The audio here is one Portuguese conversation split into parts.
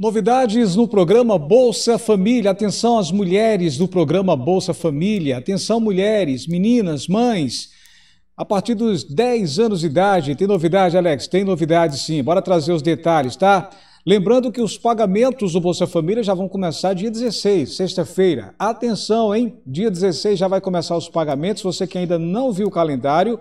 Novidades no programa Bolsa Família. Atenção às mulheres do programa Bolsa Família. Atenção, mulheres, meninas, mães. A partir dos 10 anos de idade, tem novidade, Alex? Tem novidade sim. Bora trazer os detalhes, tá? Lembrando que os pagamentos do Bolsa Família já vão começar dia 16, sexta-feira. Atenção, hein? Dia 16 já vai começar os pagamentos. Você que ainda não viu o calendário,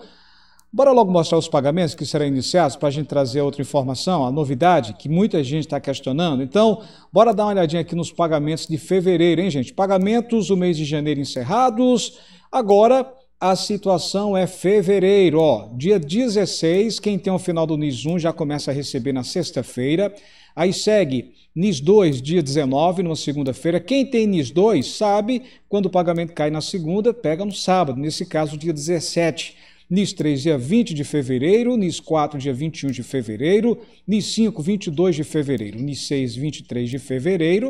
Bora logo mostrar os pagamentos que serão iniciados para a gente trazer outra informação, a novidade que muita gente está questionando. Então, bora dar uma olhadinha aqui nos pagamentos de fevereiro, hein, gente? Pagamentos do mês de janeiro encerrados. Agora, a situação é fevereiro, ó. Dia 16, quem tem o final do NIS 1 já começa a receber na sexta-feira. Aí segue NIS 2, dia 19, numa segunda-feira. Quem tem NIS 2 sabe quando o pagamento cai na segunda, pega no sábado, nesse caso, dia 17. NIS 3, dia 20 de fevereiro, NIS 4, dia 21 de fevereiro, NIS 5, 22 de fevereiro, NIS 6, 23 de fevereiro,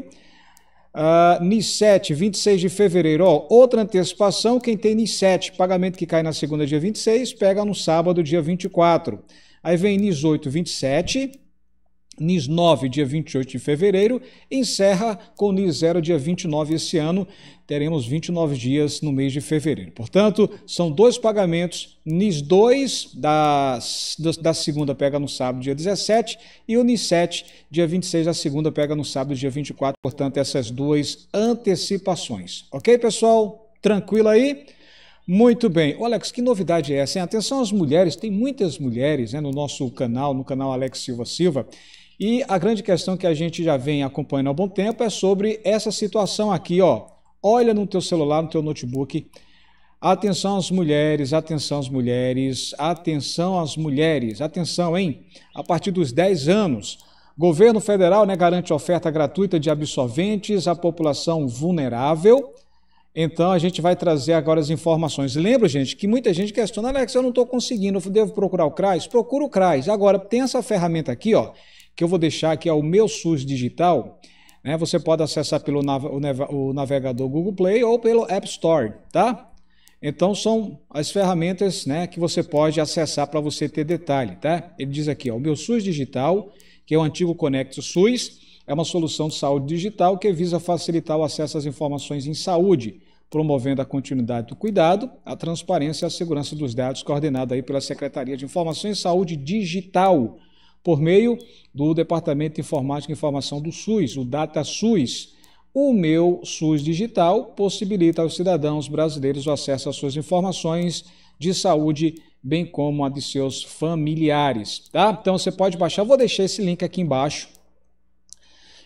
uh, NIS 7, 26 de fevereiro. Ó, outra antecipação, quem tem NIS 7, pagamento que cai na segunda, dia 26, pega no sábado, dia 24. Aí vem NIS 8, 27, NIS 9, dia 28 de fevereiro, encerra com NIS 0, dia 29 esse ano. Teremos 29 dias no mês de fevereiro. Portanto, são dois pagamentos, NIS 2, da, da segunda pega no sábado, dia 17, e o NIS 7, dia 26, da segunda pega no sábado, dia 24. Portanto, essas duas antecipações. Ok, pessoal? Tranquilo aí? Muito bem. Ô Alex, que novidade é essa? Hein? Atenção às mulheres, tem muitas mulheres né, no nosso canal, no canal Alex Silva Silva, e a grande questão que a gente já vem acompanhando há bom tempo é sobre essa situação aqui, ó. Olha no teu celular, no teu notebook. Atenção às mulheres, atenção às mulheres, atenção às mulheres. Atenção, hein? A partir dos 10 anos, governo federal né, garante oferta gratuita de absorventes à população vulnerável. Então a gente vai trazer agora as informações. Lembra, gente, que muita gente questiona, Alex, eu não estou conseguindo, eu devo procurar o CRAS? Procura o CRAS. Agora, tem essa ferramenta aqui, ó que eu vou deixar aqui, é o Meu SUS Digital. Né? Você pode acessar pelo o navegador Google Play ou pelo App Store, tá? Então são as ferramentas né, que você pode acessar para você ter detalhe, tá? Ele diz aqui, ó, o Meu SUS Digital, que é o antigo Conecto SUS, é uma solução de saúde digital que visa facilitar o acesso às informações em saúde, promovendo a continuidade do cuidado, a transparência e a segurança dos dados, coordenada aí pela Secretaria de Informações e Saúde Digital por meio do Departamento de Informática e Informação do SUS, o DataSUS. O meu SUS digital possibilita aos cidadãos brasileiros o acesso às suas informações de saúde, bem como a de seus familiares, tá? Então você pode baixar, vou deixar esse link aqui embaixo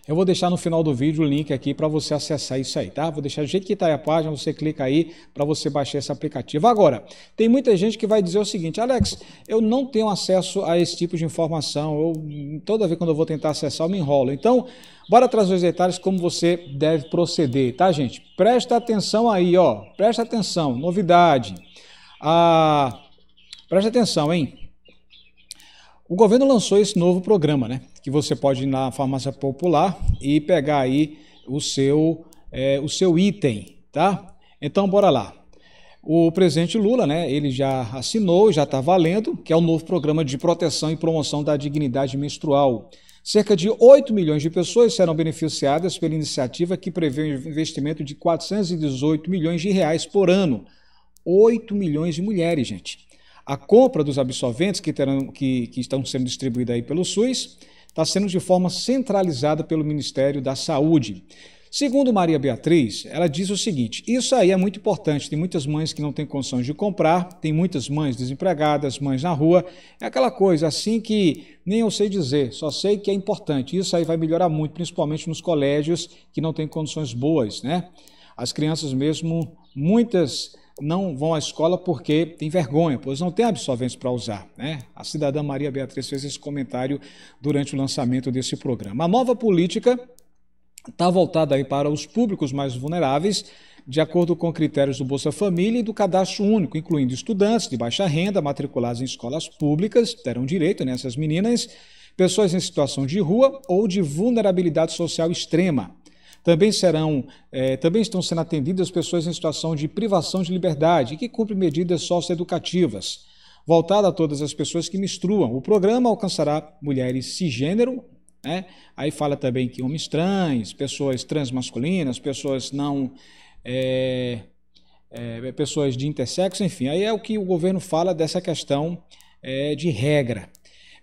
eu vou deixar no final do vídeo o link aqui para você acessar isso aí, tá? Vou deixar do jeito que está a página, você clica aí para você baixar esse aplicativo. Agora, tem muita gente que vai dizer o seguinte, Alex, eu não tenho acesso a esse tipo de informação, eu, toda vez quando eu vou tentar acessar eu me enrolo. Então, bora trazer os detalhes como você deve proceder, tá gente? Presta atenção aí, ó, presta atenção, novidade. Ah, presta atenção, hein? O governo lançou esse novo programa, né? Que você pode ir na farmácia popular e pegar aí o seu, é, o seu item, tá? Então, bora lá. O presidente Lula, né, ele já assinou, já está valendo, que é o novo programa de proteção e promoção da dignidade menstrual. Cerca de 8 milhões de pessoas serão beneficiadas pela iniciativa que prevê um investimento de 418 milhões de reais por ano. 8 milhões de mulheres, gente. A compra dos absorventes que, terão, que, que estão sendo distribuídos aí pelo SUS está sendo de forma centralizada pelo Ministério da Saúde. Segundo Maria Beatriz, ela diz o seguinte: isso aí é muito importante. Tem muitas mães que não têm condições de comprar, tem muitas mães desempregadas, mães na rua. É aquela coisa assim que nem eu sei dizer, só sei que é importante. Isso aí vai melhorar muito, principalmente nos colégios que não têm condições boas, né? As crianças mesmo, muitas não vão à escola porque têm vergonha, pois não têm absorventes para usar. Né? A cidadã Maria Beatriz fez esse comentário durante o lançamento desse programa. A nova política está voltada aí para os públicos mais vulneráveis, de acordo com critérios do Bolsa Família e do Cadastro Único, incluindo estudantes de baixa renda matriculados em escolas públicas, terão direito nessas né, meninas, pessoas em situação de rua ou de vulnerabilidade social extrema. Também serão, eh, também estão sendo atendidas pessoas em situação de privação de liberdade que cumprem medidas socioeducativas. Voltada a todas as pessoas que menstruam. O programa alcançará mulheres cisgênero, né? Aí fala também que homens trans, pessoas transmasculinas, pessoas não. É, é, pessoas de intersexo, enfim. Aí é o que o governo fala dessa questão é, de regra.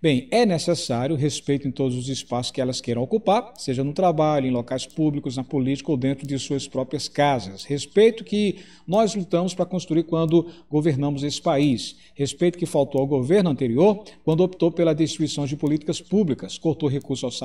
Bem, é necessário respeito em todos os espaços que elas queiram ocupar, seja no trabalho, em locais públicos, na política ou dentro de suas próprias casas. Respeito que nós lutamos para construir quando governamos esse país. Respeito que faltou ao governo anterior quando optou pela destruição de políticas públicas, cortou recursos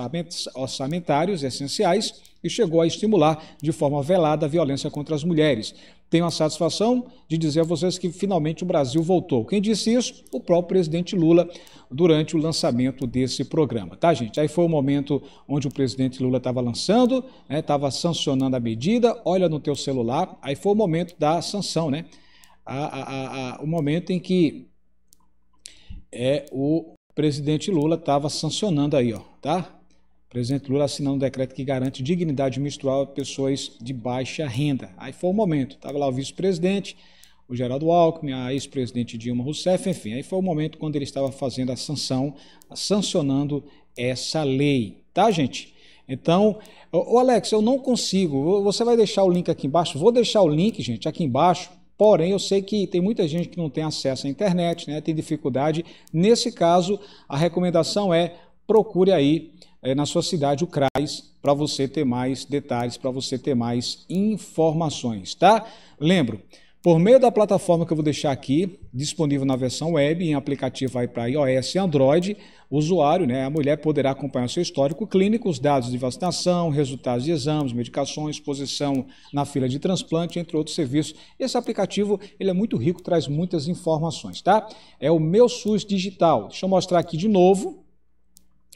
orçamentários essenciais e chegou a estimular de forma velada a violência contra as mulheres. Tenho a satisfação de dizer a vocês que finalmente o Brasil voltou. Quem disse isso? O próprio presidente Lula durante o lançamento desse programa, tá, gente? Aí foi o momento onde o presidente Lula estava lançando, estava né, sancionando a medida, olha no teu celular, aí foi o momento da sanção, né? A, a, a, o momento em que é o presidente Lula estava sancionando aí, ó, tá? presidente Lula assinou um decreto que garante dignidade menstrual a pessoas de baixa renda. Aí foi o momento. Estava lá o vice-presidente, o Geraldo Alckmin, a ex-presidente Dilma Rousseff, enfim. Aí foi o momento quando ele estava fazendo a sanção, sancionando essa lei. Tá, gente? Então, o Alex, eu não consigo. Você vai deixar o link aqui embaixo? Vou deixar o link, gente, aqui embaixo. Porém, eu sei que tem muita gente que não tem acesso à internet, né? Tem dificuldade. Nesse caso, a recomendação é procure aí é, na sua cidade, o CRAS, para você ter mais detalhes, para você ter mais informações, tá? Lembro, por meio da plataforma que eu vou deixar aqui, disponível na versão web, em aplicativo aí para iOS e Android, o usuário, né, a mulher poderá acompanhar seu histórico clínico, os dados de vacinação, resultados de exames, medicações, posição na fila de transplante, entre outros serviços. Esse aplicativo, ele é muito rico, traz muitas informações, tá? É o Meu SUS Digital. Deixa eu mostrar aqui de novo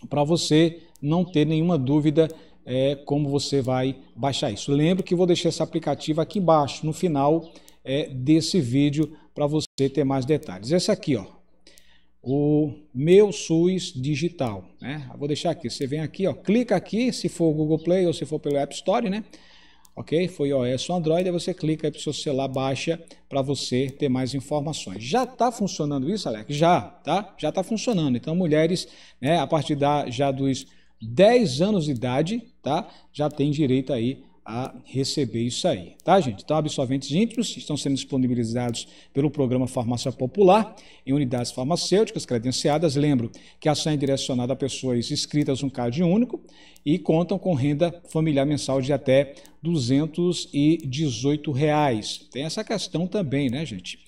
para você não ter nenhuma dúvida é, como você vai baixar isso. Lembro que vou deixar esse aplicativo aqui embaixo, no final é, desse vídeo, para você ter mais detalhes. Esse aqui, ó, o Meu SUS Digital. Né? Vou deixar aqui, você vem aqui, ó, clica aqui, se for Google Play ou se for pelo App Store, né? ok? Foi iOS ou Android, aí você clica aí para o seu celular, baixa para você ter mais informações. Já está funcionando isso, Alex? Já, tá? Já está funcionando. Então, mulheres, né, a partir da, já dos 10 anos de idade, tá? Já tem direito aí a receber isso aí, tá, gente? Então, absorventes íntimos estão sendo disponibilizados pelo programa Farmácia Popular em unidades farmacêuticas credenciadas. Lembro que a ação é direcionada a pessoas inscritas no CAD único e contam com renda familiar mensal de até R$ 218. Reais. Tem essa questão também, né, gente?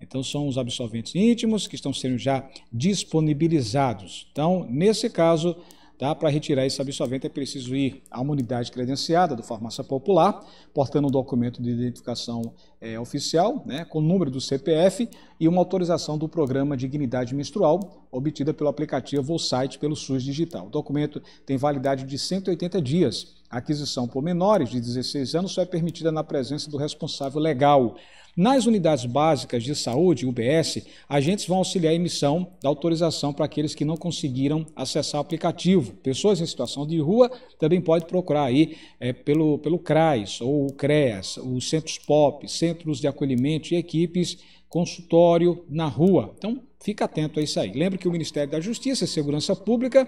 Então, são os absorventes íntimos que estão sendo já disponibilizados. Então, nesse caso, Tá? Para retirar esse absorvente é preciso ir a uma unidade credenciada do Farmácia Popular, portando um documento de identificação é, oficial, né, com o número do CPF e uma autorização do programa Dignidade Menstrual, obtida pelo aplicativo ou site pelo SUS Digital. O documento tem validade de 180 dias. A aquisição por menores de 16 anos só é permitida na presença do responsável legal. Nas unidades básicas de saúde, UBS, agentes vão auxiliar a emissão da autorização para aqueles que não conseguiram acessar o aplicativo. Pessoas em situação de rua também podem procurar aí é, pelo, pelo CRAS ou o CREAS, os centros POP, centros centros de acolhimento e equipes, consultório na rua. Então, fica atento a isso aí. Lembre que o Ministério da Justiça e Segurança Pública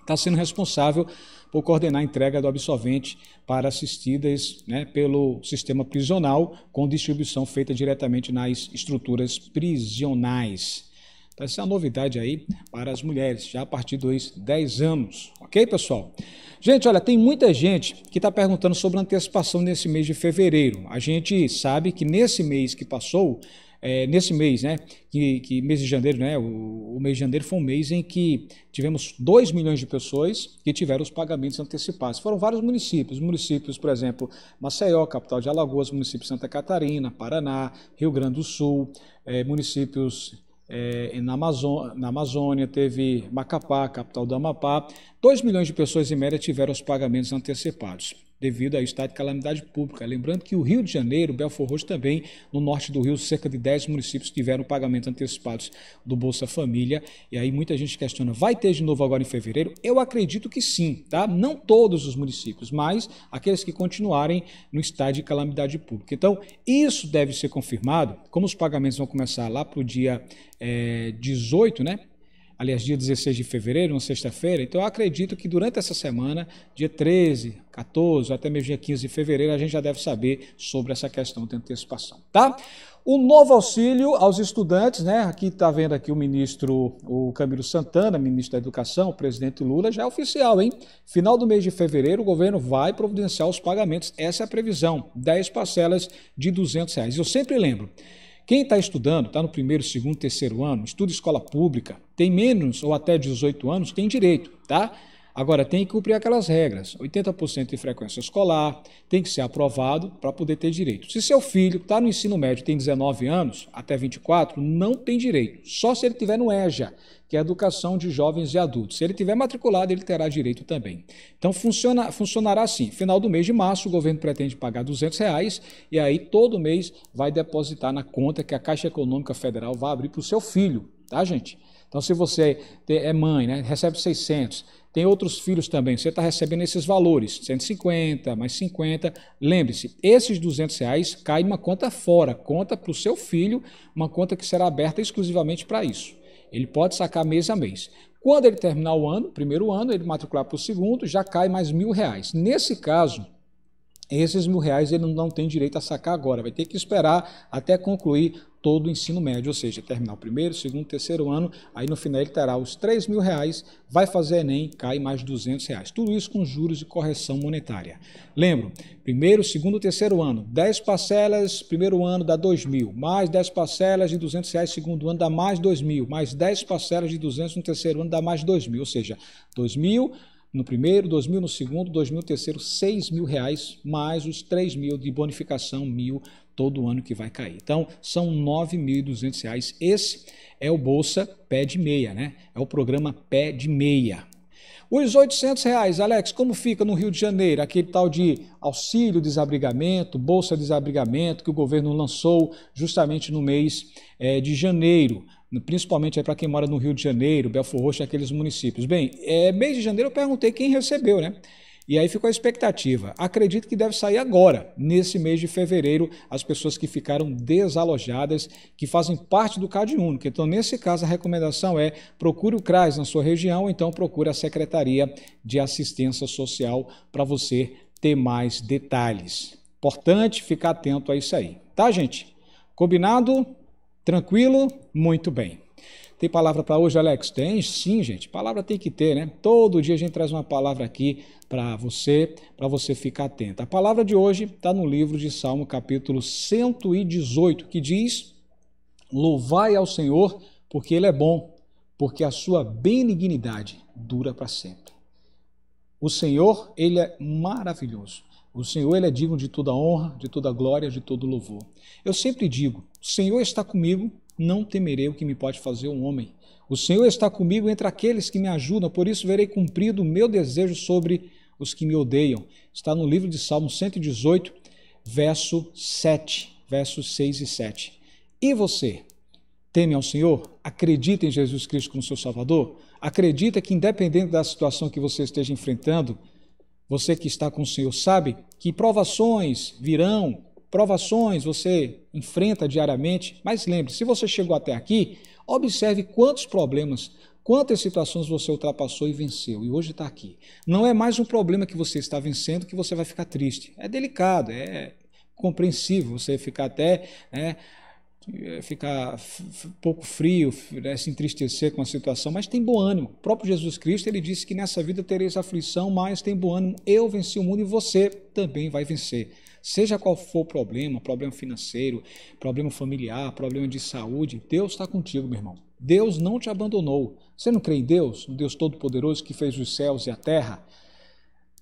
está sendo responsável por coordenar a entrega do absolvente para assistidas né, pelo sistema prisional, com distribuição feita diretamente nas estruturas prisionais. Então, essa é a novidade aí para as mulheres, já a partir dos 10 anos. Ok, pessoal? Gente, olha, tem muita gente que está perguntando sobre antecipação nesse mês de fevereiro. A gente sabe que nesse mês que passou, é, nesse mês, né? Que, que, mês de janeiro, né? O, o, mês de janeiro foi um mês em que tivemos 2 milhões de pessoas que tiveram os pagamentos antecipados. Foram vários municípios, municípios, por exemplo, Maceió, capital de Alagoas, município de Santa Catarina, Paraná, Rio Grande do Sul, é, municípios é, na, Amazônia, na, Amazônia, teve Macapá, capital do Amapá. 2 milhões de pessoas em média tiveram os pagamentos antecipados devido ao estado de calamidade pública. Lembrando que o Rio de Janeiro, Belfort Roxo também, no norte do Rio, cerca de 10 municípios tiveram pagamento antecipados do Bolsa Família. E aí muita gente questiona, vai ter de novo agora em fevereiro? Eu acredito que sim, tá? Não todos os municípios, mas aqueles que continuarem no estado de calamidade pública. Então, isso deve ser confirmado, como os pagamentos vão começar lá para o dia é, eh, 18, né? aliás, dia 16 de fevereiro, uma sexta-feira. Então, eu acredito que durante essa semana, dia 13, 14, até mesmo dia 15 de fevereiro, a gente já deve saber sobre essa questão de antecipação, tá? O novo auxílio aos estudantes, né? Aqui está vendo aqui o ministro, o Camilo Santana, ministro da Educação, o presidente Lula, já é oficial, hein? Final do mês de fevereiro, o governo vai providenciar os pagamentos. Essa é a previsão, 10 parcelas de 200 reais. Eu sempre lembro, quem está estudando, está no primeiro, segundo, terceiro ano, estuda escola pública, tem menos ou até 18 anos, tem direito, tá? Agora, tem que cumprir aquelas regras: 80% de frequência escolar, tem que ser aprovado para poder ter direito. Se seu filho está no ensino médio tem 19 anos, até 24, não tem direito, só se ele tiver no EJA, que é a Educação de Jovens e Adultos. Se ele tiver matriculado, ele terá direito também. Então, funciona, funcionará assim: final do mês de março, o governo pretende pagar 200 reais e aí todo mês vai depositar na conta que a Caixa Econômica Federal vai abrir para o seu filho, tá, gente? Então, se você é, é mãe, né, recebe 600 tem outros filhos também, você está recebendo esses valores, 150, mais 50. Lembre-se, esses 200 reais caem uma conta fora, conta para o seu filho, uma conta que será aberta exclusivamente para isso. Ele pode sacar mês a mês. Quando ele terminar o ano, primeiro ano, ele matricular para o segundo, já cai mais mil reais. Nesse caso, esses mil reais ele não tem direito a sacar agora, vai ter que esperar até concluir todo o ensino médio, ou seja, terminar o primeiro, segundo, terceiro ano, aí no final ele terá os 3 mil reais, vai fazer Enem, cai mais 200 reais. Tudo isso com juros de correção monetária. Lembro, primeiro, segundo, terceiro ano, 10 parcelas, primeiro ano dá 2 mil, mais 10 parcelas de 200 reais, segundo ano dá mais 2 mil, mais 10 parcelas de 200 no terceiro ano dá mais 2 mil, ou seja, 2 mil no primeiro, dois mil no segundo, dois mil no terceiro, seis mil reais, mais os três mil de bonificação, mil todo ano que vai cair. Então, são nove mil e reais. Esse é o Bolsa Pé de Meia, né? É o programa Pé de Meia. Os 800 reais, Alex, como fica no Rio de Janeiro? Aquele tal de auxílio desabrigamento, bolsa desabrigamento que o governo lançou justamente no mês é, de janeiro principalmente para quem mora no Rio de Janeiro, Belfor Roxo, aqueles municípios. Bem, é, mês de janeiro eu perguntei quem recebeu, né? E aí ficou a expectativa. Acredito que deve sair agora, nesse mês de fevereiro, as pessoas que ficaram desalojadas, que fazem parte do Cade Único. Então, nesse caso, a recomendação é procure o CRAS na sua região, ou então procure a Secretaria de Assistência Social para você ter mais detalhes. Importante ficar atento a isso aí. Tá, gente? Combinado? Tranquilo? Muito bem. Tem palavra para hoje, Alex? Tem? Sim, gente. Palavra tem que ter, né? Todo dia a gente traz uma palavra aqui para você, para você ficar atento. A palavra de hoje está no livro de Salmo, capítulo 118, que diz: Louvai ao Senhor, porque Ele é bom, porque a sua benignidade dura para sempre. O Senhor, Ele é maravilhoso. O Senhor ele é digno de toda honra, de toda glória, de todo louvor. Eu sempre digo: o Senhor está comigo, não temerei o que me pode fazer um homem. O Senhor está comigo entre aqueles que me ajudam, por isso verei cumprido o meu desejo sobre os que me odeiam. Está no livro de Salmo 118, verso 7, versos 6 e 7. E você? Teme ao Senhor? Acredita em Jesus Cristo como seu Salvador? Acredita que, independente da situação que você esteja enfrentando, você que está com o Senhor sabe que provações virão, provações você enfrenta diariamente, mas lembre, se você chegou até aqui, observe quantos problemas, quantas situações você ultrapassou e venceu, e hoje está aqui. Não é mais um problema que você está vencendo que você vai ficar triste. É delicado, é compreensível você ficar até né, é, ficar pouco frio, né, se entristecer com a situação, mas tem bom ânimo. O próprio Jesus Cristo ele disse que nessa vida tereis aflição, mas tem bom ânimo. Eu venci o mundo e você também vai vencer. Seja qual for o problema, problema financeiro, problema familiar, problema de saúde, Deus está contigo, meu irmão. Deus não te abandonou. Você não crê em Deus, no Deus Todo-Poderoso que fez os céus e a terra?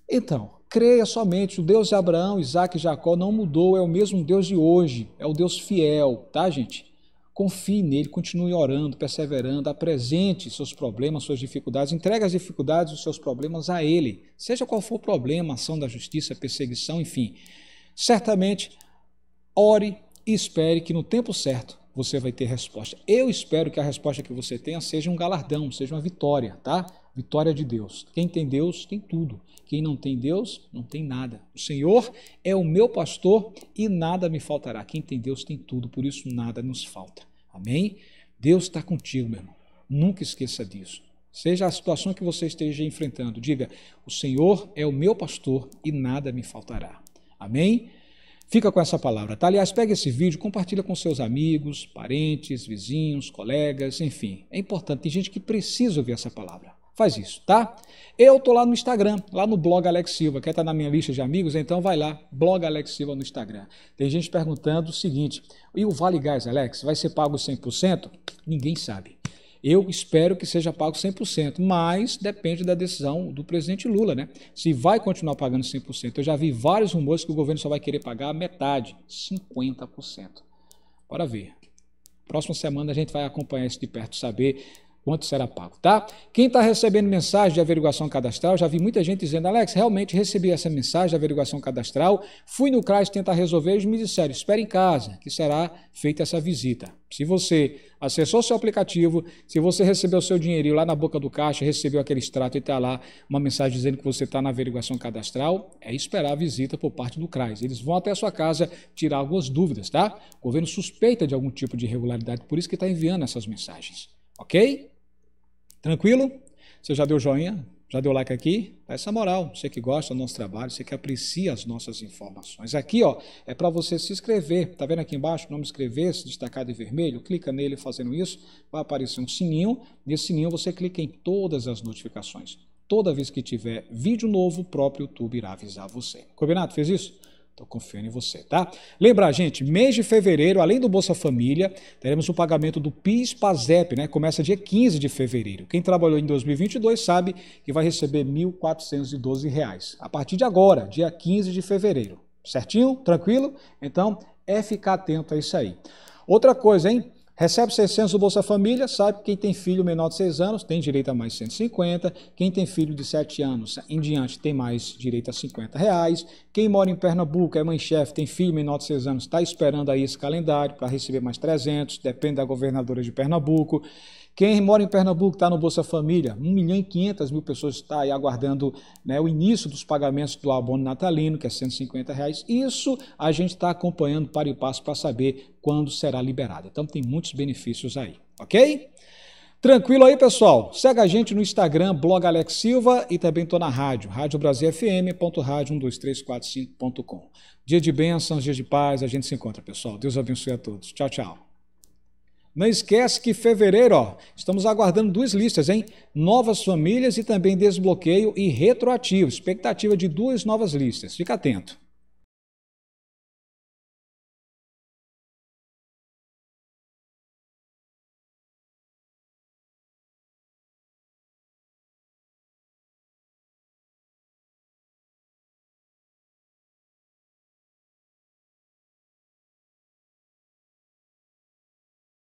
Então, Creia somente, o Deus de Abraão, Isaac e Jacó não mudou, é o mesmo Deus de hoje, é o Deus fiel, tá, gente? Confie nele, continue orando, perseverando, apresente seus problemas, suas dificuldades, entregue as dificuldades, os seus problemas a ele, seja qual for o problema, ação da justiça, perseguição, enfim. Certamente, ore e espere que no tempo certo você vai ter resposta. Eu espero que a resposta que você tenha seja um galardão, seja uma vitória, tá? Vitória de Deus. Quem tem Deus tem tudo. Quem não tem Deus não tem nada. O Senhor é o meu pastor e nada me faltará. Quem tem Deus tem tudo, por isso nada nos falta. Amém? Deus está contigo, meu irmão. Nunca esqueça disso. Seja a situação que você esteja enfrentando, diga: O Senhor é o meu pastor e nada me faltará. Amém? Fica com essa palavra, tá? Aliás, pega esse vídeo, compartilha com seus amigos, parentes, vizinhos, colegas, enfim. É importante, tem gente que precisa ouvir essa palavra faz isso, tá? Eu tô lá no Instagram, lá no blog Alex Silva. Quer estar tá na minha lista de amigos? Então vai lá, blog Alex Silva no Instagram. Tem gente perguntando o seguinte: e o Vale Gás, Alex, vai ser pago 100%? Ninguém sabe. Eu espero que seja pago 100%, mas depende da decisão do presidente Lula, né? Se vai continuar pagando 100%. Eu já vi vários rumores que o governo só vai querer pagar metade, 50%. Bora ver. Próxima semana a gente vai acompanhar isso de perto, saber quanto será pago, tá? Quem está recebendo mensagem de averiguação cadastral, já vi muita gente dizendo, Alex, realmente recebi essa mensagem de averiguação cadastral, fui no CRAS tentar resolver, eles me disseram, espere em casa, que será feita essa visita. Se você acessou seu aplicativo, se você recebeu seu dinheirinho lá na boca do caixa, recebeu aquele extrato e está lá uma mensagem dizendo que você está na averiguação cadastral, é esperar a visita por parte do CRAS. Eles vão até a sua casa tirar algumas dúvidas, tá? O governo suspeita de algum tipo de irregularidade, por isso que está enviando essas mensagens, ok? Tranquilo? Você já deu joinha? Já deu like aqui? Dá essa moral. Você que gosta do nosso trabalho, você que aprecia as nossas informações. Aqui, ó, é para você se inscrever. Tá vendo aqui embaixo o nome inscrever-se, destacado em vermelho? Clica nele fazendo isso, vai aparecer um sininho. Nesse sininho você clica em todas as notificações. Toda vez que tiver vídeo novo, o próprio YouTube irá avisar você. Combinado? Fez isso? Estou confiando em você, tá? Lembrar, gente, mês de fevereiro, além do Bolsa Família, teremos o pagamento do PIS PASEP, né? Começa dia 15 de fevereiro. Quem trabalhou em 2022 sabe que vai receber R$ 1.412 a partir de agora, dia 15 de fevereiro. Certinho? Tranquilo? Então, é ficar atento a isso aí. Outra coisa, hein? Recebe 600 do Bolsa Família, sabe que quem tem filho menor de 6 anos tem direito a mais 150, quem tem filho de 7 anos em diante tem mais direito a 50 reais, quem mora em Pernambuco, é mãe-chefe, tem filho menor de 6 anos, está esperando aí esse calendário para receber mais 300, depende da governadora de Pernambuco. Quem mora em Pernambuco está no Bolsa Família, 1 milhão e 500 mil pessoas está aí aguardando né, o início dos pagamentos do abono natalino, que é 150 reais. Isso a gente está acompanhando para e passo para saber quando será liberado. Então tem muitos benefícios aí, ok? Tranquilo aí, pessoal? Segue a gente no Instagram, blog Alex Silva e também estou na rádio, radiobrasilfm.radio12345.com. Dia de bênçãos, dia de paz, a gente se encontra, pessoal. Deus abençoe a todos. Tchau, tchau. Não esquece que fevereiro, ó, estamos aguardando duas listas, hein? Novas famílias e também desbloqueio e retroativo. Expectativa de duas novas listas. Fica atento.